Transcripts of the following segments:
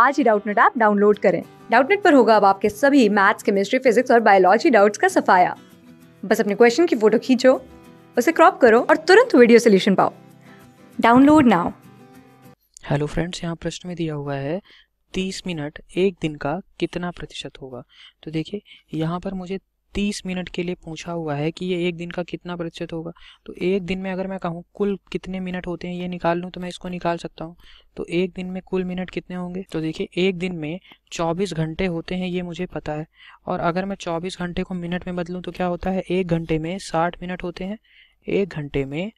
आज ही Doubtnut app download करें डाउटनेट पर होगा अब आपके सभी मैथ्स केमिस्ट्री फिजिक्स और बायोलॉजी डाउट्स का सफाया बस अपने क्वेश्चन की फोटो खींचो उसे क्रॉप करो और तुरंत वीडियो सोल्यूशन पाओ डाउनलोड नाउ हेलो फ्रेंड्स यहाँ प्रश्न में दिया हुआ है तीस मिनट एक दिन का कितना प्रतिशत होगा तो देखिए यहाँ पर मुझे तीस मिनट के लिए पूछा हुआ है कि ये एक दिन का कितना प्रतिशत होगा तो एक दिन में अगर मैं कहूँ कुल कितने मिनट होते हैं ये निकाल लूँ तो मैं इसको निकाल सकता हूँ तो एक दिन में कुल मिनट कितने होंगे तो देखिए एक दिन में 24 घंटे होते हैं ये मुझे पता है और अगर मैं 24 घंटे को मिनट में बदलूँ तो क्या होता है एक घंटे में साठ मिनट होते हैं एक घंटे में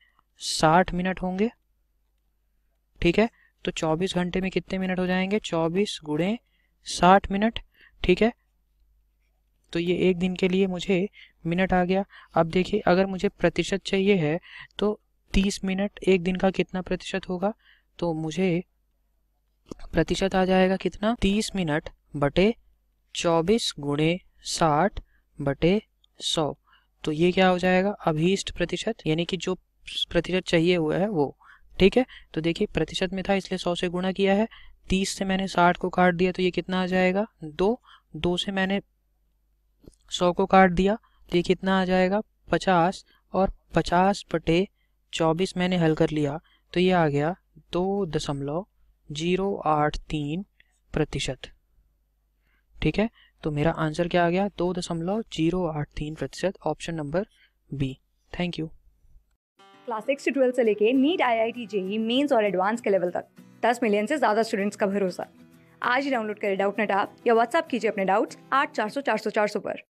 साठ मिनट होंगे ठीक है तो चौबीस घंटे में कितने मिनट हो जाएंगे चौबीस गुड़े साठ मिनट ठीक है तो ये एक दिन के लिए मुझे मिनट आ गया अब देखिए अगर मुझे प्रतिशत चाहिए है तो तीस मिनट एक दिन का कितना प्रतिशत होगा तो मुझे प्रतिशत आ जाएगा कितना तीस मिनट बटे चौबीस गुणे साठ बटे सौ तो ये क्या हो जाएगा अभीष्ट प्रतिशत यानी कि जो प्रतिशत चाहिए हुआ है वो ठीक है तो देखिए प्रतिशत में था इसलिए सौ से गुणा किया है तीस से मैंने साठ को काट दिया तो ये कितना आ जाएगा दो दो से मैंने सौ को काट दिया तो ये कितना आ जाएगा पचास और पचास बटे चौबीस मैंने हल कर लिया तो ये आ गया दो दशमलव जीरो आठ तीन प्रतिशत ठीक है तो मेरा आंसर क्या आ गया दो दशमलव जीरो आठ तीन प्रतिशत option number B thank you class six से ट्वेल्थ से लेके NEET I I T JEE Mains और एडवांस के लेवल तक दस मिलियन से ज़्यादा स्टूडेंट्स का भरोसा आज ही डाउनलोड करें डाउट नेट ऐप या व्हाट्सएप कीजिए अपने डाउट्स आठ चार सौ चार सौ चार सौ पर